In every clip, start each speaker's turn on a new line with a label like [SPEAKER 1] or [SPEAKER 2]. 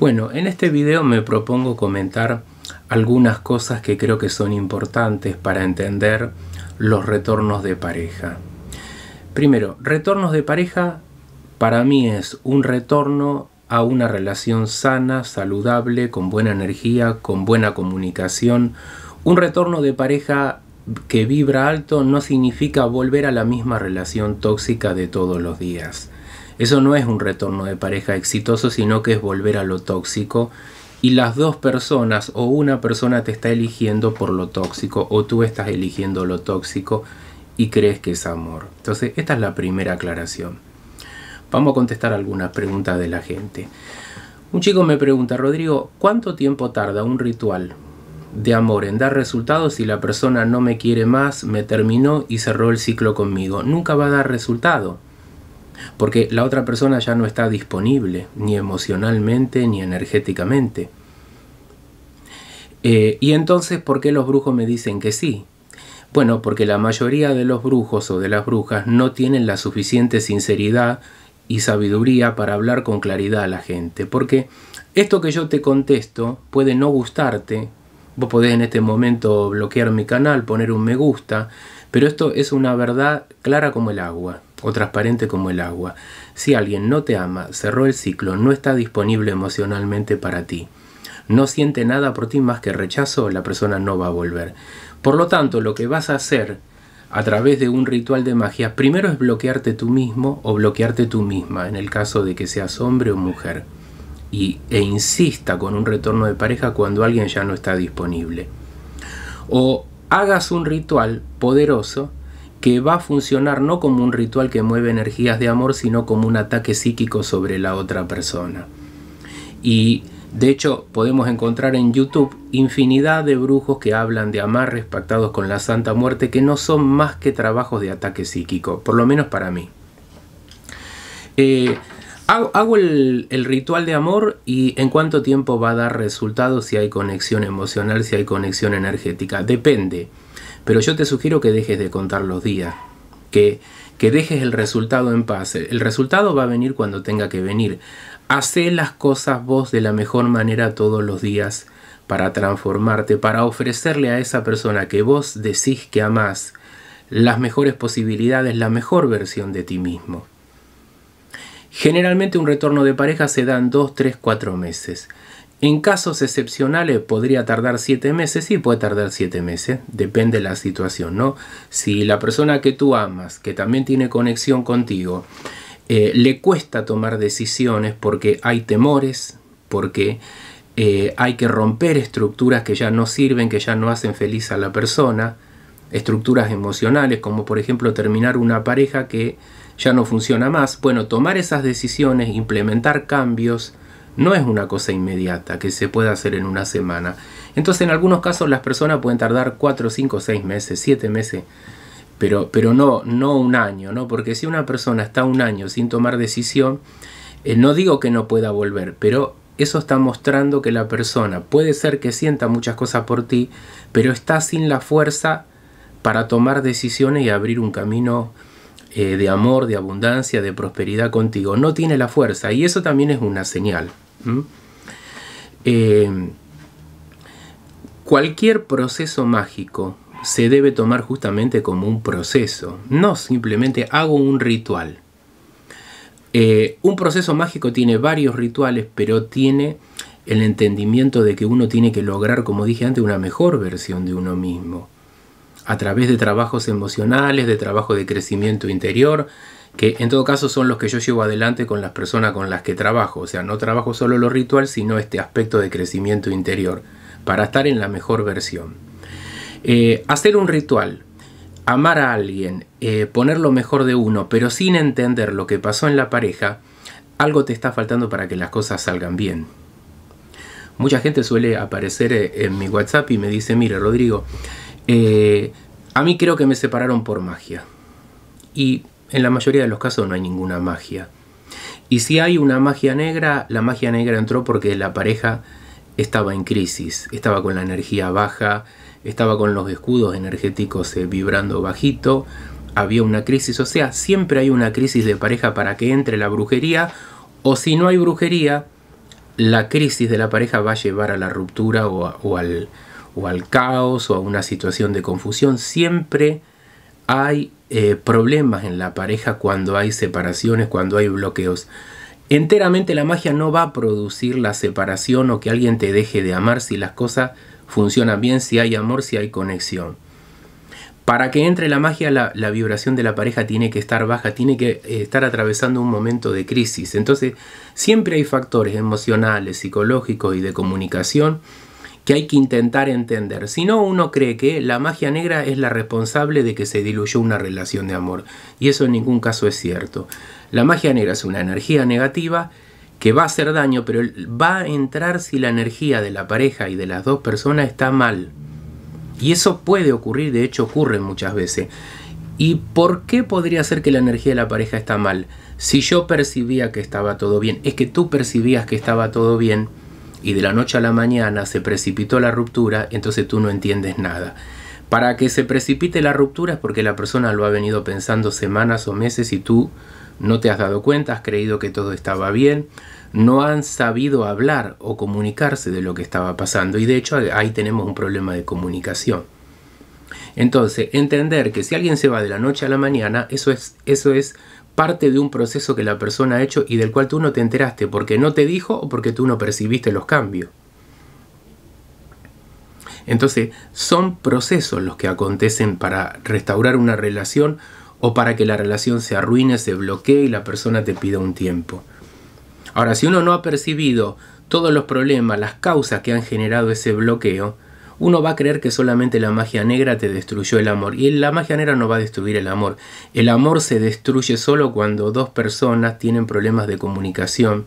[SPEAKER 1] Bueno, en este video me propongo comentar algunas cosas que creo que son importantes para entender los retornos de pareja. Primero, retornos de pareja para mí es un retorno a una relación sana, saludable, con buena energía, con buena comunicación. Un retorno de pareja que vibra alto no significa volver a la misma relación tóxica de todos los días. Eso no es un retorno de pareja exitoso, sino que es volver a lo tóxico y las dos personas o una persona te está eligiendo por lo tóxico o tú estás eligiendo lo tóxico y crees que es amor. Entonces, esta es la primera aclaración. Vamos a contestar algunas preguntas de la gente. Un chico me pregunta, Rodrigo, ¿cuánto tiempo tarda un ritual de amor en dar resultados si la persona no me quiere más, me terminó y cerró el ciclo conmigo? Nunca va a dar resultado porque la otra persona ya no está disponible, ni emocionalmente, ni energéticamente. Eh, y entonces, ¿por qué los brujos me dicen que sí? Bueno, porque la mayoría de los brujos o de las brujas no tienen la suficiente sinceridad y sabiduría para hablar con claridad a la gente. Porque esto que yo te contesto puede no gustarte. Vos podés en este momento bloquear mi canal, poner un me gusta, pero esto es una verdad clara como el agua o transparente como el agua. Si alguien no te ama, cerró el ciclo, no está disponible emocionalmente para ti, no siente nada por ti más que rechazo, la persona no va a volver. Por lo tanto, lo que vas a hacer a través de un ritual de magia, primero es bloquearte tú mismo o bloquearte tú misma, en el caso de que seas hombre o mujer, y, e insista con un retorno de pareja cuando alguien ya no está disponible. O hagas un ritual poderoso que va a funcionar no como un ritual que mueve energías de amor, sino como un ataque psíquico sobre la otra persona. Y de hecho, podemos encontrar en YouTube infinidad de brujos que hablan de amarres pactados con la Santa Muerte que no son más que trabajos de ataque psíquico, por lo menos para mí. Eh, hago, el, ritual de amor y en cuánto tiempo va a dar resultado si hay conexión emocional, si hay conexión energética. Depende. Pero yo te sugiero que dejes de contar los días. Que, que dejes el resultado en paz. El resultado va a venir cuando tenga que venir. Hacé las cosas vos de la mejor manera todos los días para transformarte, para ofrecerle a esa persona que vos decís que amás las mejores posibilidades, la mejor versión de ti mismo. Generalmente un retorno de pareja se da en 2, 3, 4 meses. En casos excepcionales podría tardar 7 meses y puede tardar 7 meses, depende de la situación, ¿no? Si la persona que tú amas, que también tiene conexión contigo, eh, le cuesta tomar decisiones porque hay temores, porque eh, hay que romper estructuras que ya no sirven, que ya no hacen feliz a la persona, estructuras emocionales, como por ejemplo terminar una pareja que ya no funciona más. Bueno, tomar esas decisiones, implementar cambios, no es una cosa inmediata que se pueda hacer en una semana. Entonces en algunos casos las personas pueden tardar 4, 5, 6 meses, 7 meses, pero, pero no, no un año, ¿no? Porque si una persona está un año sin tomar decisión, eh, no digo que no pueda volver, pero eso está mostrando que la persona puede ser que sienta muchas cosas por ti, pero está sin la fuerza para tomar decisiones y abrir un camino eh, de amor, de abundancia, de prosperidad contigo. No tiene la fuerza y eso también es una señal. Eh, cualquier proceso mágico se debe tomar justamente como un proceso, no simplemente hago un ritual. Eh, un proceso mágico tiene varios rituales, pero tiene el entendimiento de que uno tiene que lograr, como dije antes, una mejor versión de uno mismo a través de trabajos emocionales, de trabajo de crecimiento interior, que en todo caso son los que yo llevo adelante con las personas con las que trabajo. O sea, no trabajo solo los ritual, sino este aspecto de crecimiento interior, para estar en la mejor versión. Eh, hacer un ritual, amar a alguien, eh, poner lo mejor de uno, pero sin entender lo que pasó en la pareja, algo te está faltando para que las cosas salgan bien. Mucha gente suele aparecer eh, en mi WhatsApp y me dice, mire Rodrigo, eh, a mí creo que me separaron por magia. Y en la mayoría de los casos no hay ninguna magia. Y si hay una magia negra, la magia negra entró porque la pareja estaba en crisis, estaba con la energía baja, estaba con los escudos energéticos eh, vibrando bajito, había una crisis, o sea, siempre hay una crisis de pareja para que entre la brujería, o si no hay brujería, la crisis de la pareja va a llevar a la ruptura o al, o al caos o a una situación de confusión. Siempre hay eh, problemas en la pareja cuando hay separaciones, cuando hay bloqueos. Enteramente la magia no va a producir la separación o que alguien te deje de amar si las cosas funcionan bien, si hay amor, si hay conexión. Para que entre la magia, la, la vibración de la pareja tiene que estar baja, tiene que eh, estar atravesando un momento de crisis. Entonces, siempre hay factores emocionales, psicológicos y de comunicación que hay que intentar entender. Si no, uno cree que la magia negra es la responsable de que se diluyó una relación de amor. Y eso en ningún caso es cierto. La magia negra es una energía negativa que va a hacer daño, pero va a entrar si la energía de la pareja y de las dos personas está mal. Y eso puede ocurrir, de hecho ocurre muchas veces. ¿Y por qué podría ser que la energía de la pareja está mal? Si yo percibía que estaba todo bien, es que tú percibías que estaba todo bien y de la noche a la mañana se precipitó la ruptura, entonces tú no entiendes nada. Para que se precipite la ruptura es porque la persona lo ha venido pensando semanas o meses y tú no te has dado cuenta, has creído que todo estaba bien, no han sabido hablar o comunicarse de lo que estaba pasando y de hecho ahí tenemos un problema de comunicación. Entonces, entender que si alguien se va de la noche a la mañana, eso es, eso es parte de un proceso que la persona ha hecho y del cual tú no te enteraste porque no te dijo o porque tú no percibiste los cambios. Entonces, son procesos los que acontecen para restaurar una relación o para que la relación se arruine, se bloquee y la persona te pida un tiempo. Ahora, si uno no ha percibido todos los problemas, las causas que han generado ese bloqueo, uno va a creer que solamente la magia negra te destruyó el amor. Y la magia negra no va a destruir el amor. El amor se destruye solo cuando dos personas tienen problemas de comunicación,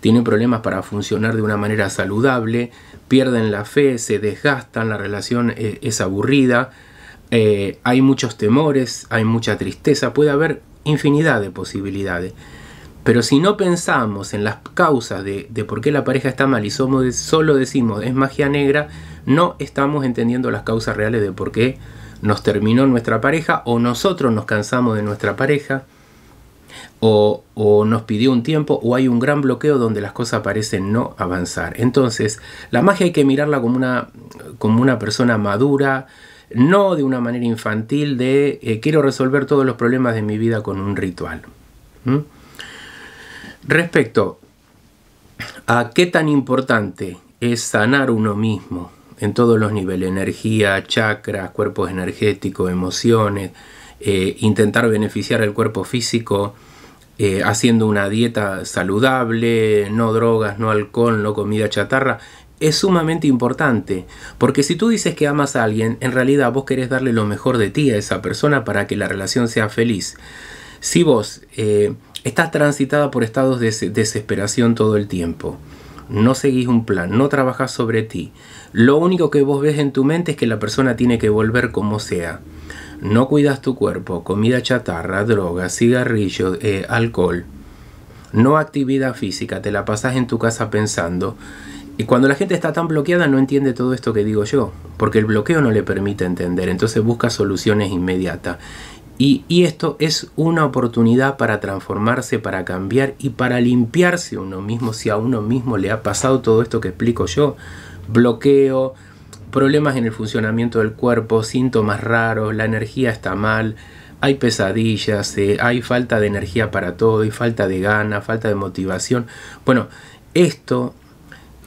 [SPEAKER 1] tienen problemas para funcionar de una manera saludable, pierden la fe, se desgastan, la relación eh, es aburrida, eh, hay muchos temores, hay mucha tristeza, puede haber infinidad de posibilidades. Pero si no pensamos en las causas de, por qué la pareja está mal y solo decimos es magia negra, no estamos entendiendo las causas reales de por qué nos terminó nuestra pareja o nosotros nos cansamos de nuestra pareja o, nos pidió un tiempo o hay un gran bloqueo donde las cosas parecen no avanzar. Entonces, la magia hay que mirarla como una, como una persona madura, no de una manera infantil de eh, quiero resolver todos los problemas de mi vida con un ritual. Respecto a qué tan importante es sanar uno mismo en todos los niveles, energía, chakras, cuerpos energéticos, emociones, eh, intentar beneficiar el cuerpo físico eh, haciendo una dieta saludable, no drogas, no alcohol, no comida chatarra, es sumamente importante, porque si tú dices que amas a alguien, en realidad vos querés darle lo mejor de ti a esa persona para que la relación sea feliz si vos eh, estás transitada por estados de desesperación todo el tiempo, no seguís un plan, no trabajas sobre ti, lo único que vos ves en tu mente es que la persona tiene que volver como sea. No cuidas tu cuerpo, comida chatarra, drogas, cigarrillos, eh, alcohol, no actividad física, te la pasas en tu casa pensando. Y cuando la gente está tan bloqueada no entiende todo esto que digo yo, porque el bloqueo no le permite entender, entonces busca soluciones inmediatas. Y, esto es una oportunidad para transformarse, para cambiar y para limpiarse uno mismo si a uno mismo le ha pasado todo esto que explico yo. Bloqueo, problemas en el funcionamiento del cuerpo, síntomas raros, la energía está mal, hay pesadillas, eh, hay falta de energía para todo, hay falta de gana, falta de motivación. Bueno, esto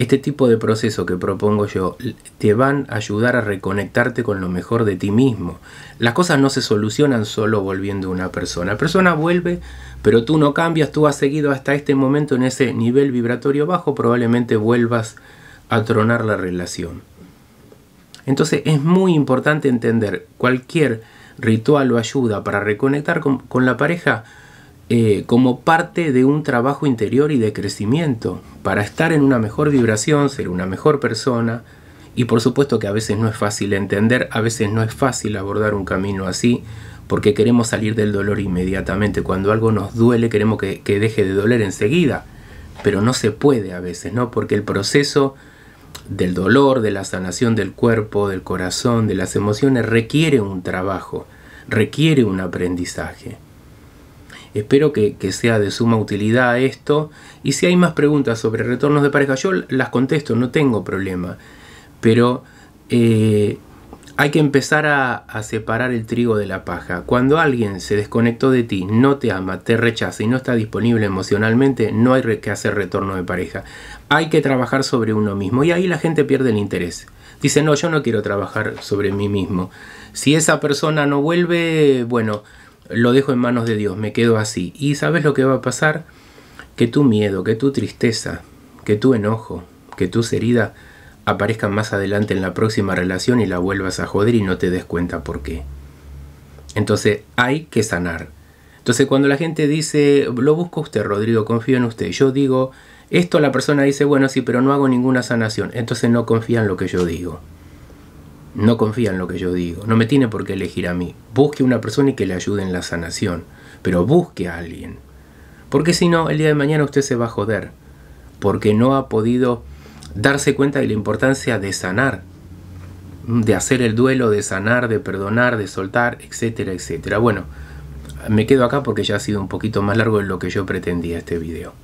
[SPEAKER 1] este tipo de proceso que propongo yo te van a ayudar a reconectarte con lo mejor de ti mismo. Las cosas no se solucionan solo volviendo una persona. La persona vuelve, pero tú no cambias, tú has seguido hasta este momento en ese nivel vibratorio bajo, probablemente vuelvas a tronar la relación. Entonces es muy importante entender cualquier ritual o ayuda para reconectar con, con la pareja eh, como parte de un trabajo interior y de crecimiento, para estar en una mejor vibración, ser una mejor persona, y por supuesto que a veces no es fácil entender, a veces no es fácil abordar un camino así, porque queremos salir del dolor inmediatamente. Cuando algo nos duele queremos que, que deje de doler enseguida, pero no se puede a veces, ¿no? Porque el proceso del dolor, de la sanación del cuerpo, del corazón, de las emociones, requiere un trabajo, requiere un aprendizaje. Espero que, sea de suma utilidad esto. Y si hay más preguntas sobre retornos de pareja, yo las contesto, no tengo problema. Pero eh, hay que empezar a, a separar el trigo de la paja. Cuando alguien se desconectó de ti, no te ama, te rechaza y no está disponible emocionalmente, no hay que hacer retorno de pareja. Hay que trabajar sobre uno mismo. Y ahí la gente pierde el interés. Dice, no, yo no quiero trabajar sobre mí mismo. Si esa persona no vuelve, bueno, lo dejo en manos de Dios, me quedo así. Y sabes lo que va a pasar? Que tu miedo, que tu tristeza, que tu enojo, que tus heridas aparezcan más adelante en la próxima relación y la vuelvas a joder y no te des cuenta por qué. Entonces hay que sanar. Entonces cuando la gente dice, lo busco usted, Rodrigo, confío en usted, yo digo, esto la persona dice, bueno, sí, pero no hago ninguna sanación, entonces no confía en lo que yo digo no confía en lo que yo digo, no me tiene por qué elegir a mí. Busque una persona y que le ayude en la sanación, pero busque a alguien. Porque si no, el día de mañana usted se va a joder, porque no ha podido darse cuenta de la importancia de sanar, de hacer el duelo, de sanar, de perdonar, de soltar, etcétera, etcétera. Bueno, me quedo acá porque ya ha sido un poquito más largo de lo que yo pretendía este video.